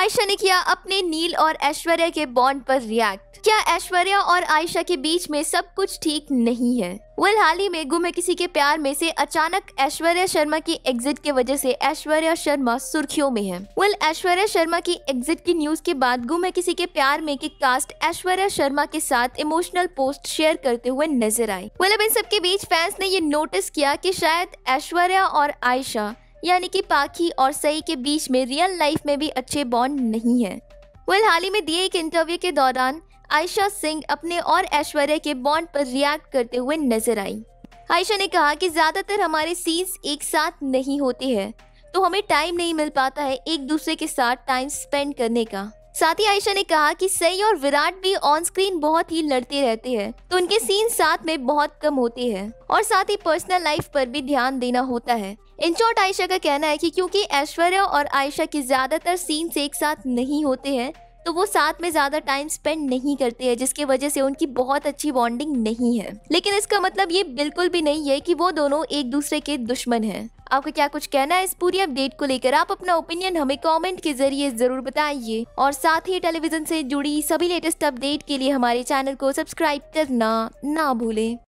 आयशा ने किया अपने नील और ऐश्वर्या के बॉन्ड पर रिएक्ट क्या ऐश्वर्या और आयशा के बीच में सब कुछ ठीक नहीं है वेल हाल ही में गुम किसी के प्यार में से अचानक ऐश्वर्या शर्मा की एग्जिट के वजह से ऐश्वर्या शर्मा सुर्खियों में है वेल ऐश्वर्या शर्मा की एग्जिट की न्यूज के बाद गुम है किसी के प्यार में की कास्ट ऐश्वर्या शर्मा के साथ इमोशनल पोस्ट शेयर करते हुए नजर आई वेल अब इन सबके बीच फैंस ने ये नोटिस किया कि शायद ऐश्वर्या और आयशा यानी कि पाखी और सई के बीच में रियल लाइफ में भी अच्छे बॉन्ड नहीं है वेल हाल ही में दिए एक इंटरव्यू के दौरान आयशा सिंह अपने और ऐश्वर्या के बॉन्ड पर रिएक्ट करते हुए नजर आई आयशा ने कहा कि ज्यादातर हमारे सीन्स एक साथ नहीं होते हैं तो हमें टाइम नहीं मिल पाता है एक दूसरे के साथ टाइम स्पेंड करने का साथ ही आयशा ने कहा कि सई और विराट भी ऑन स्क्रीन बहुत ही लड़ते रहते हैं तो उनके सीन साथ में बहुत कम होते हैं और साथ ही पर्सनल लाइफ पर भी ध्यान देना होता है इन शॉर्ट आयशा का कहना है कि क्योंकि ऐश्वर्या और आयशा के ज्यादातर सीन्स एक साथ नहीं होते हैं तो वो साथ में ज़्यादा टाइम स्पेंड नहीं करते हैं जिसकी वजह से उनकी बहुत अच्छी बॉन्डिंग नहीं है लेकिन इसका मतलब ये बिल्कुल भी नहीं है कि वो दोनों एक दूसरे के दुश्मन हैं आपका क्या कुछ कहना है इस पूरी अपडेट को लेकर आप अपना ओपिनियन हमें कमेंट के जरिए जरूर बताइए और साथ ही टेलीविजन से जुड़ी सभी लेटेस्ट अपडेट के लिए हमारे चैनल को सब्सक्राइब करना ना भूलें